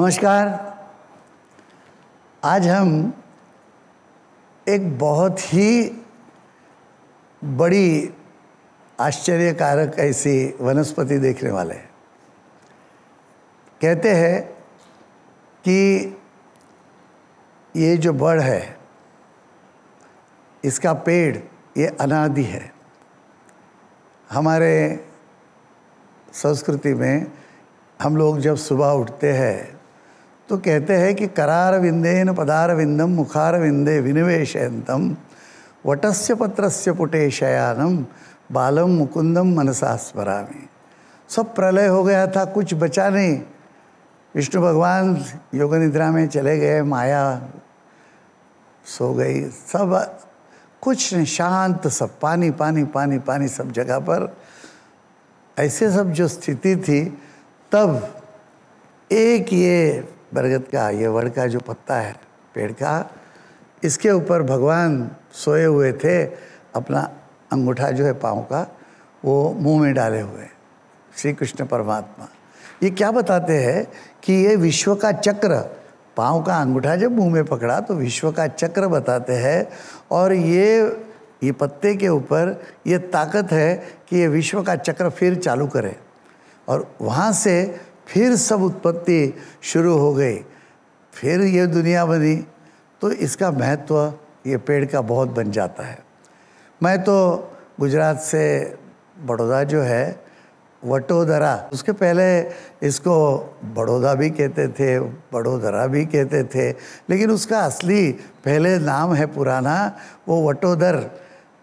नमस्कार आज हम एक बहुत ही बड़ी आश्चर्यकारक ऐसी वनस्पति देखने वाले हैं कहते हैं कि ये जो बड़ है इसका पेड़ ये अनादि है हमारे संस्कृति में हम लोग जब सुबह उठते हैं तो कहते हैं कि करार विंदेन पदार विंदम मुखार विंदे विनिवेशयंतम वटस्य पत्रस्य पुटे शयानम बालम मुकुंदम मनसा में सब प्रलय हो गया था कुछ बचा नहीं विष्णु भगवान योग निद्रा में चले गए माया सो गई सब कुछ नहीं शांत सब पानी पानी पानी पानी सब जगह पर ऐसे सब जो स्थिति थी तब एक ये बरगद का ये वड़ का जो पत्ता है पेड़ का इसके ऊपर भगवान सोए हुए थे अपना अंगूठा जो है पाँव का वो मुंह में डाले हुए श्री कृष्ण परमात्मा ये क्या बताते हैं कि ये विश्व का चक्र पाँव का अंगूठा जब मुंह में पकड़ा तो विश्व का चक्र बताते हैं और ये ये पत्ते के ऊपर ये ताकत है कि ये विश्व का चक्र फिर चालू करे और वहाँ से फिर सब उत्पत्ति शुरू हो गई फिर ये दुनिया बनी तो इसका महत्व ये पेड़ का बहुत बन जाता है मैं तो गुजरात से बड़ौदा जो है वटोदरा उसके पहले इसको बड़ौदा भी कहते थे बड़ोदरा भी कहते थे लेकिन उसका असली पहले नाम है पुराना वो वटोदर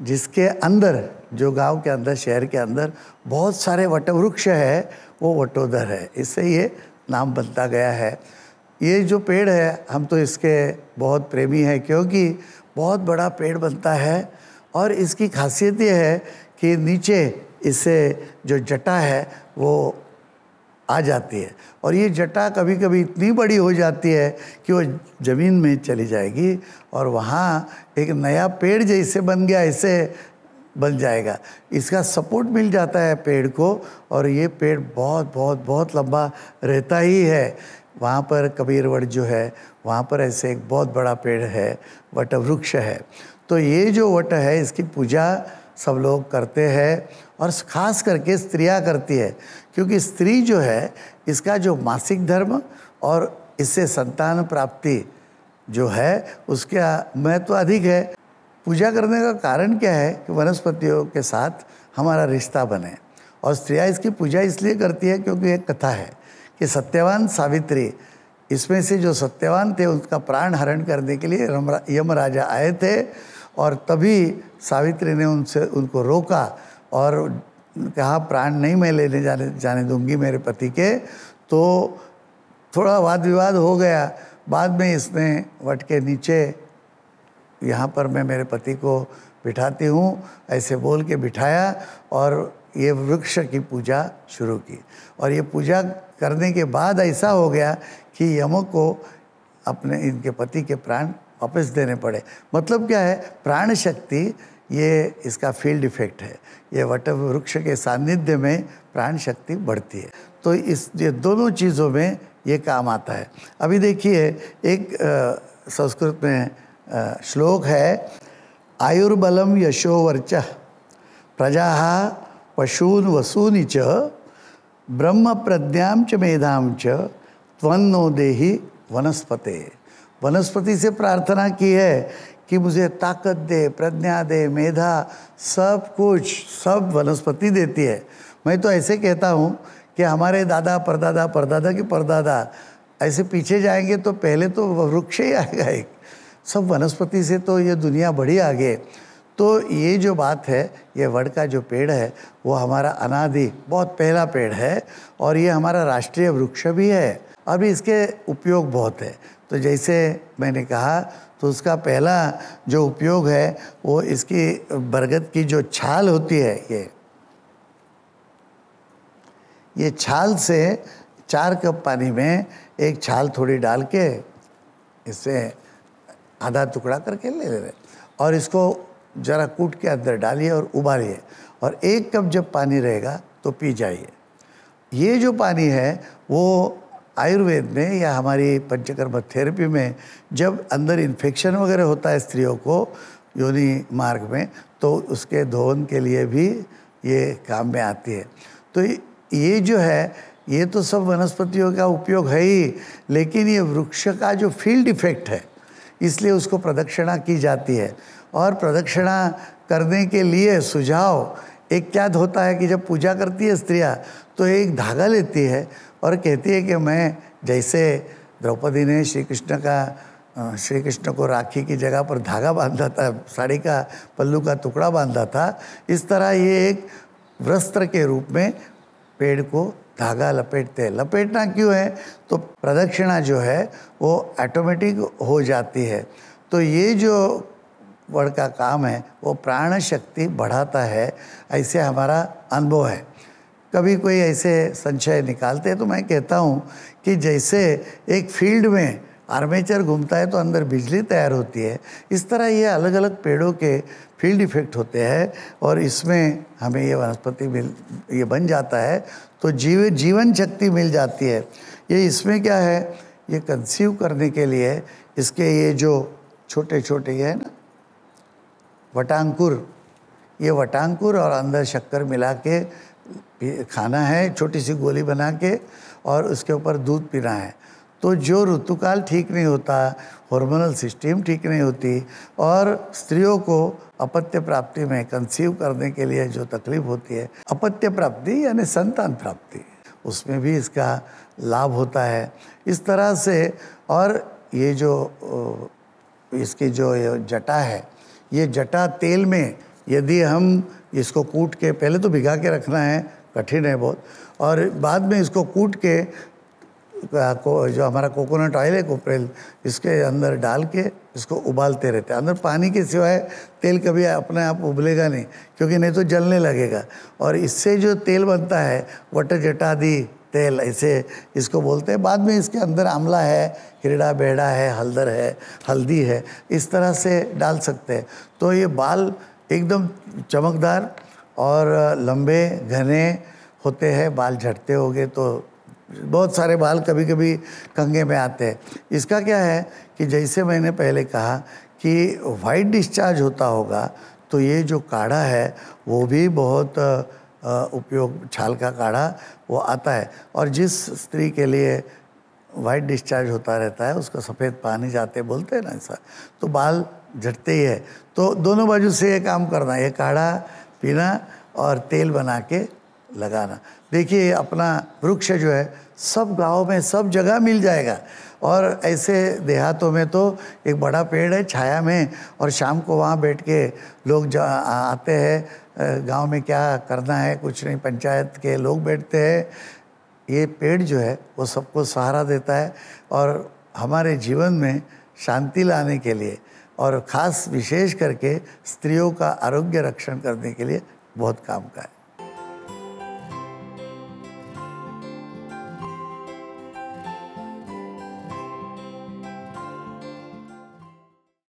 जिसके अंदर जो गांव के अंदर शहर के अंदर बहुत सारे वटवृक्ष है वो वटोदर है इससे ये नाम बनता गया है ये जो पेड़ है हम तो इसके बहुत प्रेमी हैं क्योंकि बहुत बड़ा पेड़ बनता है और इसकी खासियत ये है कि नीचे इसे जो जटा है वो आ जाती है और ये जटा कभी कभी इतनी बड़ी हो जाती है कि वो ज़मीन में चली जाएगी और वहाँ एक नया पेड़ जैसे बन गया इसे बन जाएगा इसका सपोर्ट मिल जाता है पेड़ को और ये पेड़ बहुत बहुत बहुत लंबा रहता ही है वहाँ पर कबीरवड़ जो है वहाँ पर ऐसे एक बहुत बड़ा पेड़ है वट वृक्ष है तो ये जो वट है इसकी पूजा सब लोग करते हैं और ख़ास करके स्त्रियाँ करती है क्योंकि स्त्री जो है इसका जो मासिक धर्म और इससे संतान प्राप्ति जो है उसका महत्व अधिक है पूजा करने का कारण क्या है कि वनस्पतियों के साथ हमारा रिश्ता बने और स्त्रियाँ इसकी पूजा इसलिए करती है क्योंकि एक कथा है कि सत्यवान सावित्री इसमें से जो सत्यवान थे उनका प्राण हरण करने के लिए यम राजा आए थे और तभी सावित्री ने उनसे उनको रोका और कहा प्राण नहीं मैं लेने जाने जाने दूंगी मेरे पति के तो थोड़ा वाद विवाद हो गया बाद में इसने वट के नीचे यहाँ पर मैं मेरे पति को बिठाती हूँ ऐसे बोल के बिठाया और ये वृक्ष की पूजा शुरू की और ये पूजा करने के बाद ऐसा हो गया कि यमो को अपने इनके पति के प्राण वापस देने पड़े मतलब क्या है प्राण शक्ति ये इसका फील्ड इफेक्ट है ये वट वृक्ष के सानिध्य में प्राण शक्ति बढ़ती है तो इस ये दोनों चीज़ों में ये काम आता है अभी देखिए एक संस्कृत में श्लोक है आयुर्बलम यशोवर्च प्रजा पशून वसून च ब्रह्म प्रज्ञा च मेधा चन्नो त्वन्नो देही वनस्पते वनस्पति से प्रार्थना की है कि मुझे ताकत दे प्रज्ञा दे मेधा सब कुछ सब वनस्पति देती है मैं तो ऐसे कहता हूँ कि हमारे दादा परदादा परदादा के परदादा ऐसे पीछे जाएंगे तो पहले तो वृक्ष ही आएगा एक सब वनस्पति से तो ये दुनिया बड़ी आगे तो ये जो बात है ये वड का जो पेड़ है वो हमारा अनादि बहुत पहला पेड़ है और ये हमारा राष्ट्रीय वृक्ष भी है अभी इसके उपयोग बहुत है तो जैसे मैंने कहा तो उसका पहला जो उपयोग है वो इसकी बरगद की जो छाल होती है ये ये छाल से चार कप पानी में एक छाल थोड़ी डाल के इससे आधा टुकड़ा करके ले ले रहे और इसको जरा कूट के अंदर डालिए और उबालिए और एक कप जब पानी रहेगा तो पी जाइए ये जो पानी है वो आयुर्वेद में या हमारी पंचकर्म थेरेपी में जब अंदर इन्फेक्शन वगैरह होता है स्त्रियों को योनि मार्ग में तो उसके धोवन के लिए भी ये काम में आती है तो ये जो है ये तो सब वनस्पतियों का उपयोग है ही लेकिन ये वृक्ष का जो फील्ड इफेक्ट है इसलिए उसको प्रदक्षिणा की जाती है और प्रदक्षिणा करने के लिए सुझाव एक क्या होता है कि जब पूजा करती है स्त्रियाँ तो एक धागा लेती है और कहती है कि मैं जैसे द्रौपदी ने श्री कृष्ण का श्री कृष्ण को राखी की जगह पर धागा बांधा था साड़ी का पल्लू का टुकड़ा बांधा था इस तरह ये एक वस्त्र के रूप में पेड़ को धागा लपेटते हैं लपेटना क्यों है तो प्रदक्षिणा जो है वो ऑटोमेटिक हो जाती है तो ये जो वड़ का काम है वो प्राण शक्ति बढ़ाता है ऐसे हमारा अनुभव है कभी कोई ऐसे संशय निकालते हैं तो मैं कहता हूँ कि जैसे एक फील्ड में आर्मेचर घूमता है तो अंदर बिजली तैयार होती है इस तरह ये अलग अलग पेड़ों के फील्ड इफेक्ट होते हैं और इसमें हमें ये वनस्पति मिल ये बन जाता है तो जीव जीवन शक्ति मिल जाती है ये इसमें क्या है ये कंसीव करने के लिए इसके ये जो छोटे छोटे ये है ना वटांकुर ये वटांकुर और अंदर शक्कर मिला के खाना है छोटी सी गोली बना के और उसके ऊपर दूध पीना है तो जो ऋतुकाल ठीक नहीं होता हार्मोनल सिस्टम ठीक नहीं होती और स्त्रियों को अपत्य प्राप्ति में कंसीव करने के लिए जो तकलीफ होती है अपत्य प्राप्ति यानी संतान प्राप्ति उसमें भी इसका लाभ होता है इस तरह से और ये जो इसकी जो जटा है ये जटा तेल में यदि हम इसको कूट के पहले तो भिगा के रखना है कठिन है बहुत और बाद में इसको कूट के को, जो हमारा कोकोनट ऑयल है कोपरेल इसके अंदर डाल के इसको उबालते रहते हैं अंदर पानी के सिवाय तेल कभी अपने आप उबलेगा नहीं क्योंकि नहीं तो जलने लगेगा और इससे जो तेल बनता है वटर जटादी तेल ऐसे इसको बोलते हैं बाद में इसके अंदर आंवला है हिरडा बेड़ा है हल्दर है हल्दी है इस तरह से डाल सकते हैं तो ये बाल एकदम चमकदार और लंबे घने होते हैं बाल झटते होंगे तो बहुत सारे बाल कभी कभी कंगे में आते हैं इसका क्या है कि जैसे मैंने पहले कहा कि वाइट डिस्चार्ज होता होगा तो ये जो काढ़ा है वो भी बहुत उपयोग छाल का काढ़ा वो आता है और जिस स्त्री के लिए वाइट डिस्चार्ज होता रहता है उसका सफ़ेद पानी जाते बोलते हैं ना ऐसा तो बाल झटते ही है तो दोनों बाजू से ये काम करना ये काढ़ा पीना और तेल बना के लगाना देखिए अपना वृक्ष जो है सब गांव में सब जगह मिल जाएगा और ऐसे देहातों में तो एक बड़ा पेड़ है छाया में और शाम को वहाँ बैठ के लोग आते हैं गांव में क्या करना है कुछ नहीं पंचायत के लोग बैठते हैं ये पेड़ जो है वो सबको सहारा देता है और हमारे जीवन में शांति लाने के लिए और ख़ास विशेष करके स्त्रियों का आरोग्य रक्षण करने के लिए बहुत काम का है